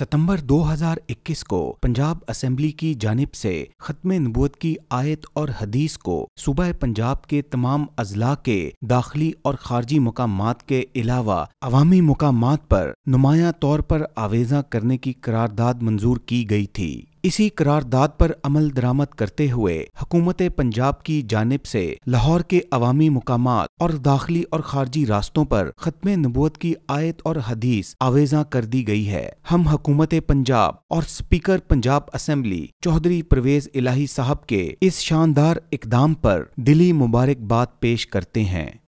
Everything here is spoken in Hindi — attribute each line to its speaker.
Speaker 1: सितंबर 2021 को पंजाब असेंबली की जानब से खत्म नबूत की आयत और हदीस को सुबह पंजाब के तमाम अजला के दाखिली और खारजी मकाम के अलावा अवामी मकाम पर नुमाया तौर पर आवेजा करने की करारदाद मंजूर की गई थी इसी करारदाद पर अमल दरामद करते हुए हुकूमत पंजाब की जानब से लाहौर के अवामी मकाम और दाखिली और खारजी रास्तों पर खत्म नबूत की आयत और हदीस आवेजा कर दी गई है हम हकूमत पंजाब और स्पीकर पंजाब असम्बली चौधरी परवेज इलाही साहब के इस शानदार इकदाम पर दिली मुबारकबाद पेश करते हैं